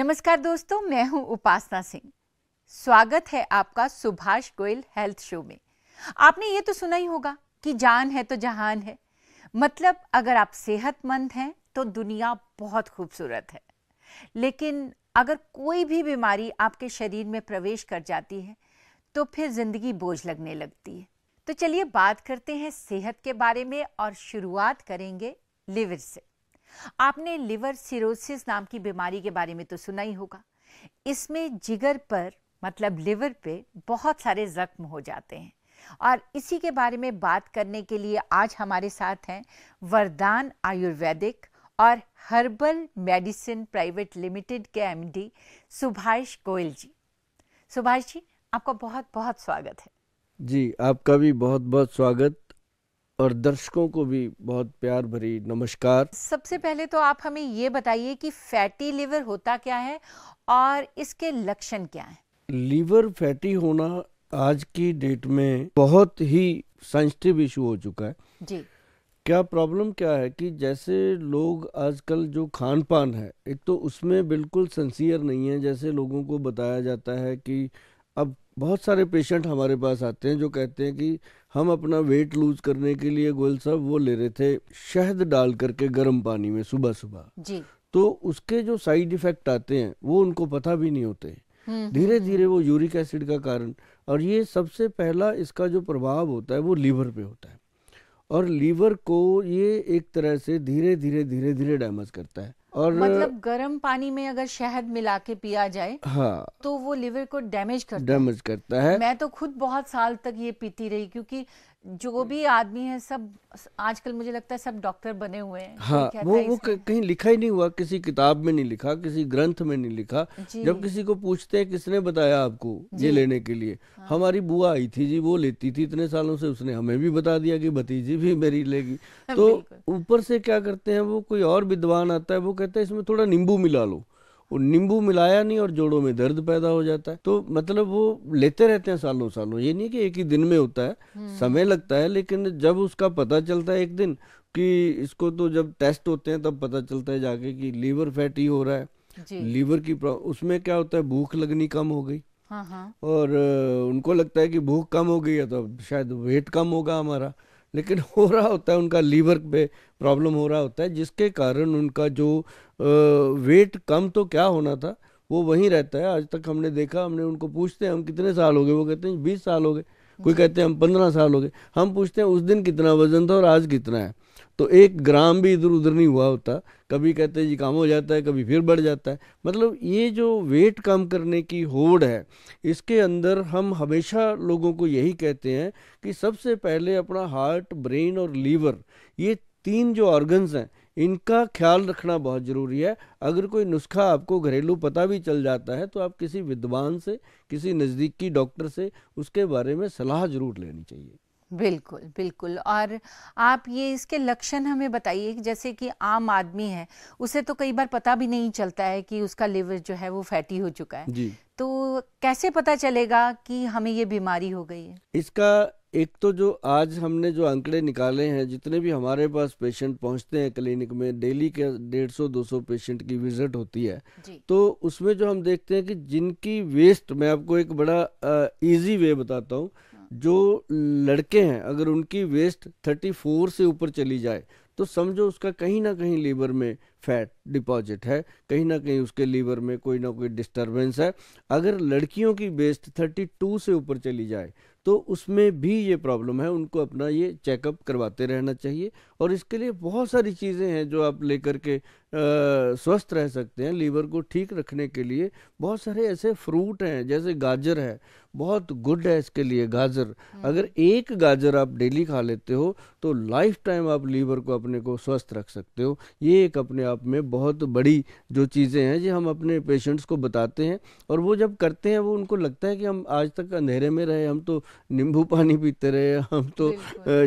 नमस्कार दोस्तों मैं हूं उपासना सिंह स्वागत है आपका सुभाष गोयल हेल्थ शो में आपने ये तो सुना ही होगा कि जान है तो जहान है मतलब अगर आप सेहतमंद हैं तो दुनिया बहुत खूबसूरत है लेकिन अगर कोई भी बीमारी आपके शरीर में प्रवेश कर जाती है तो फिर ज़िंदगी बोझ लगने लगती है तो चलिए बात करते हैं सेहत के बारे में और शुरुआत करेंगे लिवर से आपने लिवर सिरोसिस नाम की बीमारी के बारे में तो सुना ही होगा इसमें जिगर पर मतलब लिवर पे बहुत सारे जख्म हो जाते हैं और इसी के बारे में बात करने के लिए आज हमारे साथ हैं वरदान आयुर्वेदिक और हर्बल मेडिसिन प्राइवेट लिमिटेड के एमडी सुभाष गोयल जी सुभाष जी आपका बहुत बहुत स्वागत है जी आपका भी बहुत बहुत स्वागत और दर्शकों को भी बहुत प्यार भरी नमस्कार सबसे पहले तो आप हमें ये बताइए कि फैटी लिवर होता क्या है और इसके लक्षण क्या हैं लीवर फैटी होना आज की डेट में बहुत ही सेंसिटिव इशू हो चुका है जी क्या प्रॉब्लम क्या है कि जैसे लोग आजकल जो खान पान है एक तो उसमें बिल्कुल सेंसियर नहीं है जैसे लोगों को बताया जाता है कि अब बहुत सारे पेशेंट हमारे पास आते हैं जो कहते हैं कि हम अपना वेट लूज करने के लिए गोयल साहब वो ले रहे थे शहद डाल करके गर्म पानी में सुबह सुबह जी तो उसके जो साइड इफेक्ट आते हैं वो उनको पता भी नहीं होते हम्म, हम्म, धीरे हम्म। धीरे वो यूरिक एसिड का कारण और ये सबसे पहला इसका जो प्रभाव होता है वो लीवर पे होता है और लीवर को ये एक तरह से धीरे धीरे धीरे धीरे डैमेज करता है और मतलब गर्म पानी में अगर शहद मिला के पिया जाए हाँ तो वो लिवर को डैमेज करता डैमेज करता है मैं तो खुद बहुत साल तक ये पीती रही क्योंकि जो हम्म। भी आदमी है सब आजकल मुझे लगता है सब डॉक्टर बने हुए हैं हाँ वो वो कहीं लिखा ही नहीं हुआ किसी किताब में नहीं लिखा किसी ग्रंथ में नहीं लिखा जब किसी को पूछते हैं किसने बताया आपको ये लेने के लिए हाँ। हमारी बुआ आई थी जी वो लेती थी इतने सालों से उसने हमें भी बता दिया कि भतीजी भी मेरी लेगी तो ऊपर से क्या करते हैं वो कोई और विद्वान आता है वो कहता है इसमें थोड़ा नींबू मिला लो वो नींबू मिलाया नहीं और जोड़ों में दर्द पैदा हो जाता है तो मतलब वो लेते रहते हैं सालों सालों ये नहीं कि एक ही दिन में होता है हम्म। समय लगता है लेकिन जब उसका पता चलता है एक दिन कि इसको तो जब टेस्ट होते हैं तब पता चलता है जाके कि लीवर फैट ही हो रहा है लीवर की उसमें क्या होता है भूख लगनी कम हो गई हाँ हाँ। और उनको लगता है कि भूख कम हो गई है तो शायद वेट कम होगा हमारा लेकिन हो रहा होता है उनका लीवर पे प्रॉब्लम हो रहा होता है जिसके कारण उनका जो वेट कम तो क्या होना था वो वहीं रहता है आज तक हमने देखा हमने उनको पूछते हैं हम कितने साल हो गए वो कहते हैं बीस साल हो गए कोई कहते हैं हम पंद्रह साल हो गए हम पूछते हैं उस दिन कितना वजन था और आज कितना है तो एक ग्राम भी इधर उधर नहीं हुआ होता कभी कहते हैं जी काम हो जाता है कभी फिर बढ़ जाता है मतलब ये जो वेट कम करने की होड़ है इसके अंदर हम हमेशा लोगों को यही कहते हैं कि सबसे पहले अपना हार्ट ब्रेन और लीवर ये तीन जो ऑर्गन्स हैं इनका ख्याल रखना बहुत ज़रूरी है अगर कोई नुस्खा आपको घरेलू पता भी चल जाता है तो आप किसी विद्वान से किसी नज़दीकी डॉक्टर से उसके बारे में सलाह ज़रूर लेनी चाहिए बिल्कुल बिल्कुल और आप ये इसके लक्षण हमें बताइए जैसे कि आम आदमी है उसे तो कई बार पता भी नहीं चलता है कि उसका लिवर जो है वो फैटी हो चुका है जी तो कैसे पता चलेगा कि हमें ये बीमारी हो गई है इसका एक तो जो आज हमने जो आंकड़े निकाले हैं जितने भी हमारे पास पेशेंट पहुंचते हैं क्लिनिक में डेली के डेढ़ सौ दो सौ पेशेंट की विजिट होती है तो उसमें जो हम देखते हैं कि जिनकी वेस्ट मैं आपको एक बड़ा इजी वे बताता हूँ जो लड़के हैं अगर उनकी वेस्ट 34 से ऊपर चली जाए तो समझो उसका कहीं ना कहीं लीवर में फैट डिपॉजिट है कहीं ना कहीं उसके लीवर में कोई ना कोई डिस्टरबेंस है अगर लड़कियों की वेस्ट 32 से ऊपर चली जाए तो उसमें भी ये प्रॉब्लम है उनको अपना ये चेकअप करवाते रहना चाहिए और इसके लिए बहुत सारी चीज़ें हैं जो आप लेकर के आ, स्वस्थ रह सकते हैं लीवर को ठीक रखने के लिए बहुत सारे ऐसे फ्रूट हैं जैसे गाजर है बहुत गुड है इसके लिए गाजर हम्म। अगर एक गाजर आप डेली खा लेते हो तो लाइफ टाइम आप लीवर को अपने को स्वस्थ रख सकते हो ये एक अपने आप में बहुत बड़ी जो चीज़ें हैं ये हम अपने पेशेंट्स को बताते हैं और वो जब करते हैं वो उनको लगता है कि हम आज तक अंधेरे में रहे हम तो नींबू पानी पीते रहे हम तो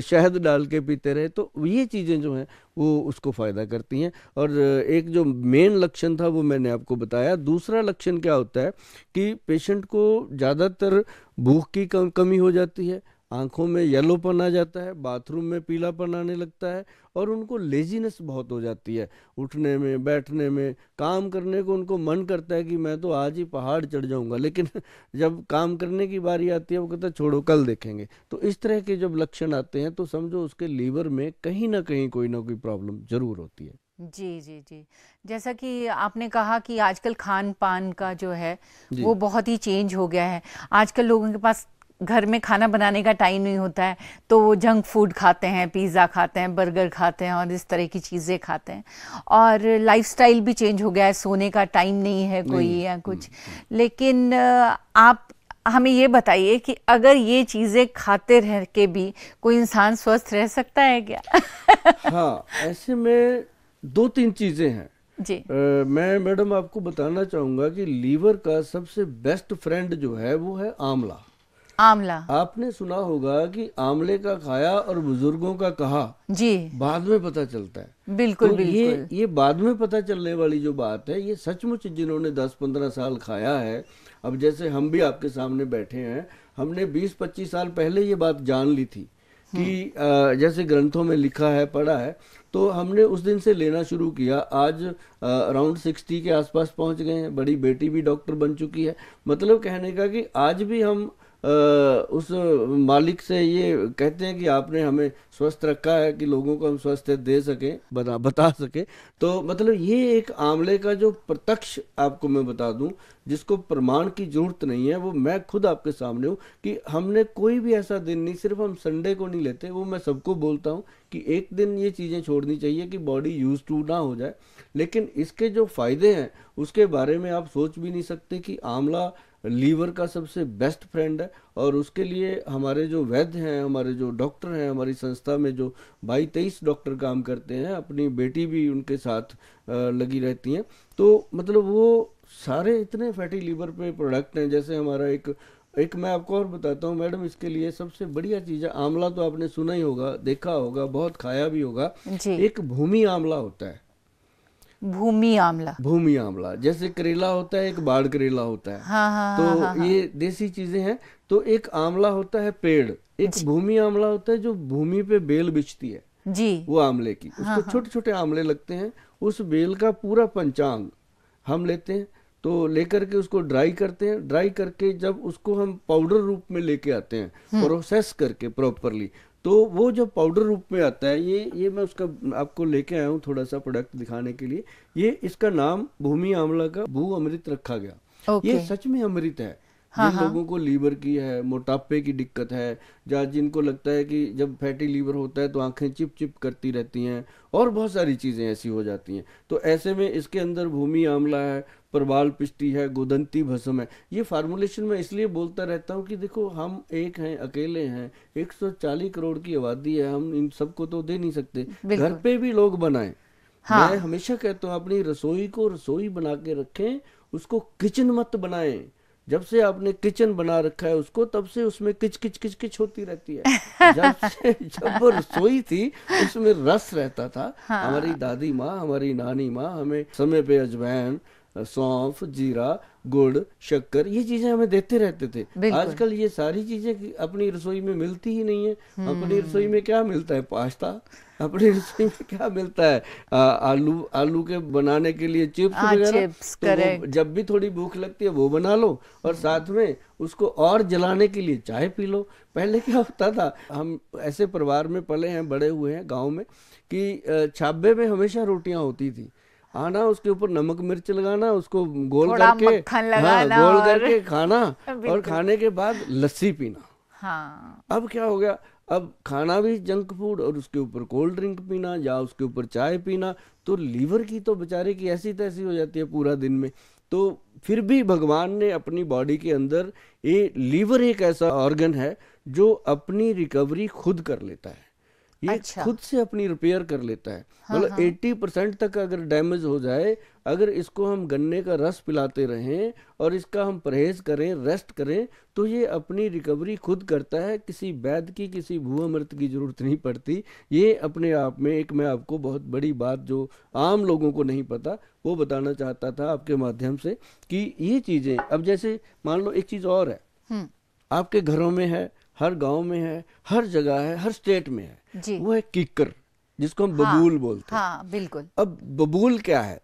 शहद डाल के पीते रहे तो ये चीज़ें जो हैं वो उसको फ़ायदा करती हैं और एक जो मेन लक्षण था वो मैंने आपको बताया दूसरा लक्षण क्या होता है कि पेशेंट को ज़्यादातर भूख की कम कमी हो जाती है आंखों में येलोपन आ जाता है बाथरूम में पीलापन आने लगता है और उनको लेजीनेस बहुत हो जाती है उठने में बैठने में काम करने को उनको मन करता है कि मैं तो आज ही पहाड़ चढ़ जाऊंगा लेकिन जब काम करने की बारी आती है वो कहता है छोड़ो कल देखेंगे तो इस तरह के जब लक्षण आते हैं तो समझो उसके लीवर में कहीं ना कहीं कोई ना कोई प्रॉब्लम ज़रूर होती है जी जी जी जैसा कि आपने कहा कि आजकल खान पान का जो है वो बहुत ही चेंज हो गया है आजकल लोगों के पास घर में खाना बनाने का टाइम नहीं होता है तो वो जंक फूड खाते हैं पिज़्ज़ा खाते हैं बर्गर खाते हैं और इस तरह की चीज़ें खाते हैं और लाइफस्टाइल भी चेंज हो गया है सोने का टाइम नहीं है कोई या कुछ हम्म, हम्म। लेकिन आप हमें ये बताइए कि अगर ये चीज़ें खाते रह के भी कोई इंसान स्वस्थ रह सकता है क्या हाँ ऐसे में दो तीन चीजें हैं जी आ, मैं मैडम आपको बताना चाहूंगा कि लीवर का सबसे बेस्ट फ्रेंड जो है वो है आंवला आंवला आपने सुना होगा कि आंवले का खाया और बुजुर्गों का कहा जी बाद में पता चलता है बिल्कुल तो बिल्कुल ये ये बाद में पता चलने वाली जो बात है ये सचमुच जिन्होंने 10-15 साल खाया है अब जैसे हम भी आपके सामने बैठे हैं हमने 20-25 साल पहले ये बात जान ली थी कि हम्म। जैसे ग्रंथों में लिखा है पढ़ा है तो हमने उस दिन से लेना शुरू किया आज अराउंड सिक्सटी के आसपास पहुंच गए हैं बड़ी बेटी भी डॉक्टर बन चुकी है मतलब कहने का कि आज भी हम उस मालिक से ये कहते हैं कि आपने हमें स्वस्थ रखा है कि लोगों को हम स्वस्थ दे सकें बता बता सकें तो मतलब ये एक आमले का जो प्रत्यक्ष आपको मैं बता दूं जिसको प्रमाण की जरूरत नहीं है वो मैं खुद आपके सामने हूँ कि हमने कोई भी ऐसा दिन नहीं सिर्फ हम संडे को नहीं लेते वो मैं सबको बोलता हूँ कि एक दिन ये चीज़ें छोड़नी चाहिए कि बॉडी यूज टू ना हो जाए लेकिन इसके जो फ़ायदे हैं उसके बारे में आप सोच भी नहीं सकते कि आंवला लीवर का सबसे बेस्ट फ्रेंड है और उसके लिए हमारे जो वैद्य हैं हमारे जो डॉक्टर हैं हमारी संस्था में जो बाई तेईस डॉक्टर काम करते हैं अपनी बेटी भी उनके साथ लगी रहती हैं तो मतलब वो सारे इतने फैटी लीवर पे प्रोडक्ट हैं जैसे हमारा एक एक मैं आपको और बताता हूँ मैडम इसके लिए सबसे बढ़िया चीज़ है आंवला तो आपने सुना ही होगा देखा होगा बहुत खाया भी होगा एक भूमि आंवला होता है भूमि आमला भूमि आमला जैसे करेला होता है एक बाढ़ करेला होता है हाँ, हाँ, तो हाँ, हाँ, हाँ। ये देसी चीजें हैं तो एक आंवला होता है पेड़ एक भूमि आमला होता है जो भूमि पे बेल बिछती है जी वो आमले की हाँ, उसको हाँ, छोटे छोटे आंवले लगते हैं उस बेल का पूरा पंचांग हम लेते हैं तो लेकर के उसको ड्राई करते हैं ड्राई करके जब उसको हम पाउडर रूप में लेके आते हैं हम्म। प्रोसेस करके प्रॉपरली तो वो जो पाउडर रूप में आता है ये ये मैं उसका आपको लेके आया हूँ थोड़ा सा प्रोडक्ट दिखाने के लिए ये इसका नाम भूमि आंवला का भू अमृत रखा गया ये सच में अमृत है हाँ, जिन हाँ. लोगों को लीवर की है मोटापे की दिक्कत है या जिनको लगता है कि जब फैटी लीवर होता है तो आंखें चिप चिप करती रहती हैं और बहुत सारी चीज़ें ऐसी हो जाती हैं तो ऐसे में इसके अंदर भूमि आमला है प्रबाल पिष्टी है गोदंती भस्म है ये फार्मूलेशन में इसलिए बोलता रहता हूँ कि देखो हम एक हैं अकेले हैं 140 करोड़ की आबादी है हम इन सबको तो दे नहीं सकते घर पे भी लोग बनाए हाँ। मैं हमेशा कहता हूँ अपनी रसोई को रसोई बना के रखें उसको किचन मत बनाएं जब से आपने किचन बना रखा है उसको तब से उसमें किच किच किच किच होती रहती है जब से जब वो रसोई थी उसमें रस रहता था हाँ। हमारी दादी माँ हमारी नानी माँ हमें समय पे अजवैन सौंफ जीरा गुड़ शक्कर ये चीजें हमें देते रहते थे आजकल ये सारी चीजें अपनी रसोई में मिलती ही नहीं है अपनी हम्म। रसोई में क्या मिलता है पास्ता अपनी रसोई में क्या मिलता है आ, आलू आलू के बनाने के लिए चिप्स हाँ, वगैरह तो जब भी थोड़ी भूख लगती है वो बना लो और हम्म। साथ में उसको और जलाने के लिए चाय पी लो पहले क्या होता था हम ऐसे परिवार में पले हैं बड़े हुए हैं गाँव में कि छाबे में हमेशा रोटियां होती थी आना उसके ऊपर नमक मिर्च लगाना उसको गोल करके हाँ गोल करके खाना और खाने के बाद लस्सी पीना हाँ अब क्या हो गया अब खाना भी जंक फूड और उसके ऊपर कोल्ड ड्रिंक पीना या उसके ऊपर चाय पीना तो लीवर की तो बेचारे की ऐसी तैसी हो जाती है पूरा दिन में तो फिर भी भगवान ने अपनी बॉडी के अंदर ये लीवर एक ऐसा ऑर्गन है जो अपनी रिकवरी खुद कर लेता है ये अच्छा। खुद से अपनी रिपेयर कर लेता है हाँ, मतलब एट्टी हाँ। परसेंट तक अगर डैमेज हो जाए अगर इसको हम गन्ने का रस पिलाते रहें और इसका हम परहेज करें रेस्ट करें तो ये अपनी रिकवरी खुद करता है किसी वैद की किसी मृत की ज़रूरत नहीं पड़ती ये अपने आप में एक मैं आपको बहुत बड़ी बात जो आम लोगों को नहीं पता वो बताना चाहता था आपके माध्यम से कि ये चीज़ें अब जैसे मान लो एक चीज़ और है हम्म। आपके घरों में है हर गांव में है हर जगह है हर स्टेट में है वो है किकर जिसको हम हाँ, बबूल बोलते हैं हाँ, बिल्कुल अब बबूल क्या है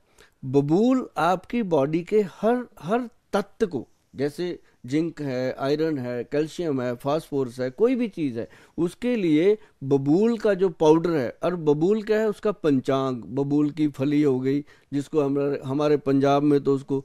बबूल आपकी बॉडी के हर हर तत्व को जैसे जिंक है आयरन है कैल्शियम है फास्फोरस है कोई भी चीज़ है उसके लिए बबूल का जो पाउडर है और बबूल क्या है उसका पंचांग बबूल की फली हो गई जिसको हम हमारे पंजाब में तो उसको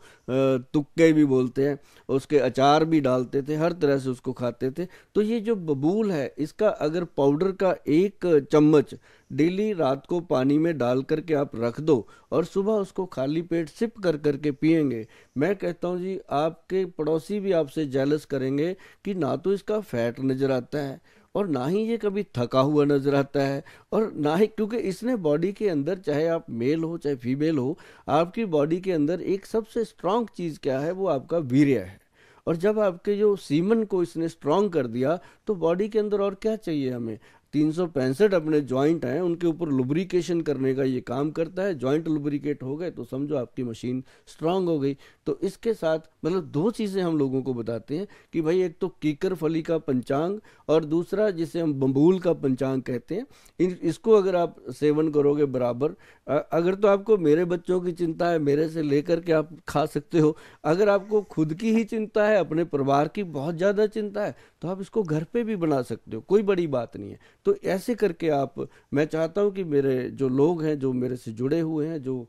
तुक्के भी बोलते हैं उसके अचार भी डालते थे हर तरह से उसको खाते थे तो ये जो बबूल है इसका अगर पाउडर का एक चम्मच डेली रात को पानी में डाल करके आप रख दो और सुबह उसको खाली पेट सिप कर करके पियेंगे मैं कहता हूँ जी आपके पड़ोसी भी आप आपसे जेलस करेंगे कि ना तो इसका फैट नज़र आता है और ना ही ये कभी थका हुआ नज़र आता है और ना ही क्योंकि इसने बॉडी के अंदर चाहे आप मेल हो चाहे फीमेल हो आपकी बॉडी के अंदर एक सबसे स्ट्रांग चीज़ क्या है वो आपका वीर्य है और जब आपके जो सीमन को इसने स्ट्रांग कर दिया तो बॉडी के अंदर और क्या चाहिए हमें तीन अपने जॉइंट हैं उनके ऊपर लुब्रिकेशन करने का ये काम करता है जॉइंट लुब्रिकेट हो गए तो समझो आपकी मशीन स्ट्रांग हो गई तो इसके साथ मतलब दो चीज़ें हम लोगों को बताते हैं कि भाई एक तो कीकर फली का पंचांग और दूसरा जिसे हम बम्बूल का पंचांग कहते हैं इन इसको अगर आप सेवन करोगे बराबर अगर तो आपको मेरे बच्चों की चिंता है मेरे से लेकर के आप खा सकते हो अगर आपको खुद की ही चिंता है अपने परिवार की बहुत ज़्यादा चिंता है तो आप इसको घर पर भी बना सकते हो कोई बड़ी बात नहीं है तो ऐसे करके आप मैं चाहता हूँ कि मेरे जो लोग हैं जो मेरे से जुड़े हुए हैं जो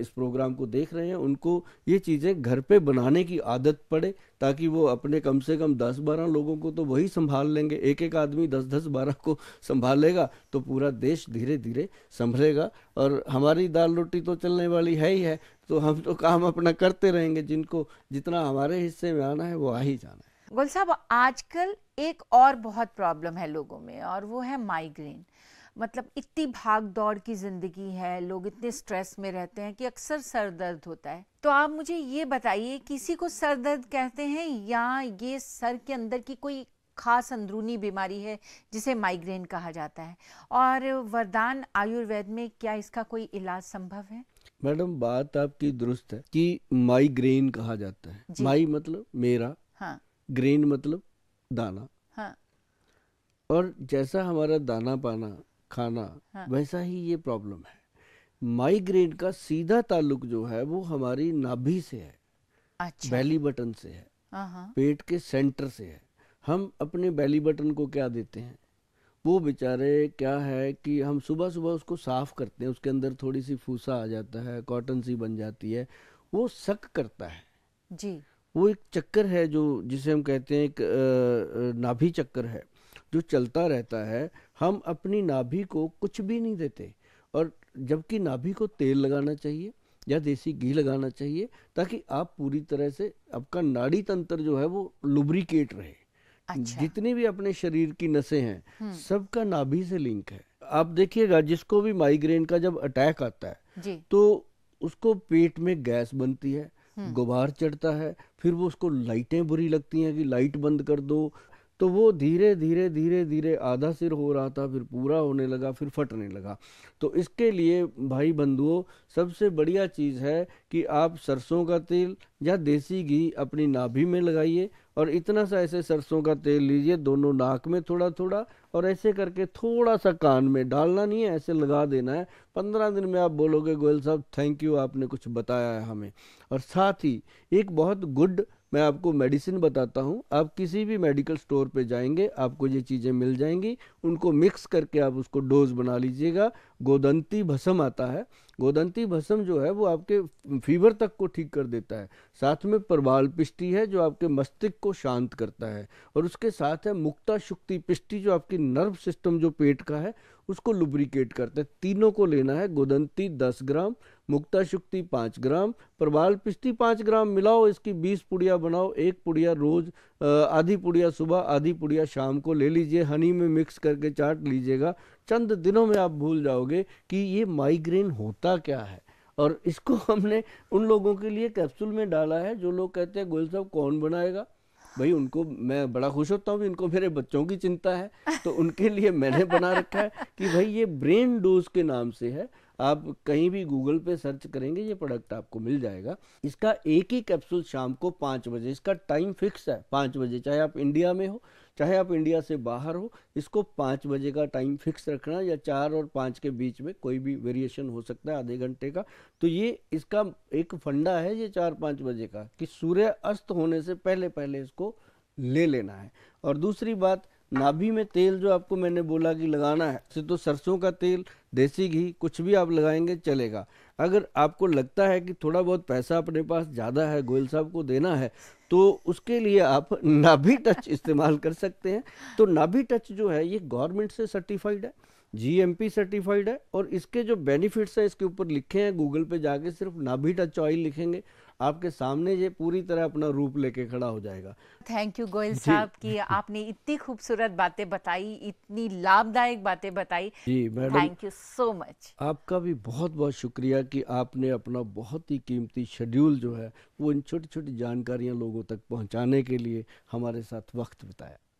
इस प्रोग्राम को देख रहे हैं उनको ये चीज़ें घर पे बनाने की आदत पड़े ताकि वो अपने कम से कम दस बारह लोगों को तो वही संभाल लेंगे एक एक आदमी दस दस बारह को संभालेगा तो पूरा देश धीरे धीरे संभलेगा और हमारी दाल रोटी तो चलने वाली है ही है तो हम तो काम अपना करते रहेंगे जिनको जितना हमारे हिस्से में आना है वो आ ही जाना है गुल साहब आजकल एक और बहुत प्रॉब्लम है लोगों में और वो है माइग्रेन मतलब इतनी भाग दौड़ की ज़िंदगी है लोग इतने स्ट्रेस में रहते हैं कि अक्सर सर दर्द होता है तो आप मुझे ये बताइए किसी को सर दर्द कहते हैं या ये सर के अंदर की कोई खास अंदरूनी बीमारी है जिसे माइग्रेन कहा जाता है और वरदान आयुर्वेद में क्या इसका कोई इलाज संभव है मैडम बात आपकी दुरुस्त है कि माइग्रेन कहा जाता है माई मतलब मेरा ग्रेन मतलब दाना हाँ। और जैसा हमारा दाना पाना खाना हाँ। वैसा ही ये प्रॉब्लम है माइग्रेन का सीधा ताल्लुक जो है वो हमारी नाभि से है अच्छा। बैली बटन से है हाँ, हाँ। पेट के सेंटर से है हम अपने बैली बटन को क्या देते हैं वो बेचारे क्या है कि हम सुबह सुबह उसको साफ करते हैं उसके अंदर थोड़ी सी फूसा आ जाता है कॉटन सी बन जाती है वो सक करता है जी वो एक चक्कर है जो जिसे हम कहते हैं एक नाभि चक्कर है जो चलता रहता है हम अपनी नाभि को कुछ भी नहीं देते और जबकि नाभि को तेल लगाना चाहिए या देसी घी लगाना चाहिए ताकि आप पूरी तरह से आपका नाड़ी तंत्र जो है वो लुब्रिकेट रहे अच्छा। जितनी भी अपने शरीर की नसें हैं हम्म। सबका नाभि से लिंक है आप देखिएगा जिसको भी माइग्रेन का जब अटैक आता है तो उसको पेट में गैस बनती है गुबार चढ़ता है फिर वो उसको लाइटें बुरी लगती हैं कि लाइट बंद कर दो तो वो धीरे धीरे धीरे धीरे आधा सिर हो रहा था फिर पूरा होने लगा फिर फटने लगा तो इसके लिए भाई बंधुओं सबसे बढ़िया चीज़ है कि आप सरसों का तेल या देसी घी अपनी नाभि में लगाइए और इतना सा ऐसे सरसों का तेल लीजिए दोनों नाक में थोड़ा थोड़ा और ऐसे करके थोड़ा सा कान में डालना नहीं है ऐसे लगा देना है पंद्रह दिन में आप बोलोगे गोयल साहब थैंक यू आपने कुछ बताया है हमें और साथ ही एक बहुत गुड मैं आपको मेडिसिन बताता हूँ आप किसी भी मेडिकल स्टोर पे जाएंगे आपको ये चीज़ें मिल जाएंगी उनको मिक्स करके आप उसको डोज बना लीजिएगा गोदंती भसम आता है गोदंती भसम जो है वो आपके फीवर तक को ठीक कर देता है साथ में प्रबाल पिष्टी है जो आपके मस्तिष्क को शांत करता है और उसके साथ है मुक्ता शुक्ति पिष्टी जो आपकी नर्व सिस्टम जो पेट का है उसको लुब्रिकेट करते हैं तीनों को लेना है गोदंती दस ग्राम मुक्ता शुक्ति पाँच ग्राम प्रबाल पिस्ती पाँच ग्राम मिलाओ इसकी बीस पुड़िया बनाओ एक पुड़िया रोज आधी पुड़िया सुबह आधी पुड़िया शाम को ले लीजिए हनी में मिक्स करके चाट लीजिएगा चंद दिनों में आप भूल जाओगे कि ये माइग्रेन होता क्या है और इसको हमने उन लोगों के लिए कैप्सूल में डाला है जो लोग कहते हैं गोल साहब कौन बनाएगा भाई उनको मैं बड़ा खुश होता हूँ इनको मेरे बच्चों की चिंता है तो उनके लिए मैंने बना रखा है कि भाई ये ब्रेन डोज के नाम से है आप कहीं भी गूगल पे सर्च करेंगे ये प्रोडक्ट आपको मिल जाएगा इसका एक ही कैप्सूल शाम को पाँच बजे इसका टाइम फिक्स है पाँच बजे चाहे आप इंडिया में हो चाहे आप इंडिया से बाहर हो इसको पाँच बजे का टाइम फिक्स रखना या चार और पाँच के बीच में कोई भी वेरिएशन हो सकता है आधे घंटे का तो ये इसका एक फंडा है ये चार पाँच बजे का कि सूर्य अस्त होने से पहले पहले इसको ले लेना है और दूसरी बात नाभि में तेल जो आपको मैंने बोला कि लगाना है तो सरसों का तेल देसी घी कुछ भी आप लगाएंगे चलेगा अगर आपको लगता है कि थोड़ा बहुत पैसा अपने पास ज़्यादा है गोयल साहब को देना है तो उसके लिए आप नाभी टच इस्तेमाल कर सकते हैं तो नाभी टच जो है ये गवर्नमेंट से सर्टिफाइड है जीएमपी सर्टिफाइड है और इसके जो बेनिफिट्स हैं इसके ऊपर लिखे हैं गूगल पे जाके सिर्फ नाभी टच ऑयल लिखेंगे आपके सामने ये पूरी तरह अपना रूप लेके खड़ा हो जाएगा थैंक यू गोयल साहब कि आपने इतनी खूबसूरत बातें बताई इतनी लाभदायक बातें बताई जी madam thank you so much आपका भी बहुत बहुत शुक्रिया कि आपने अपना बहुत ही कीमती शेड्यूल जो है वो इन छोटी छोटी जानकारियाँ लोगों तक पहुँचाने के लिए हमारे साथ वक्त बताया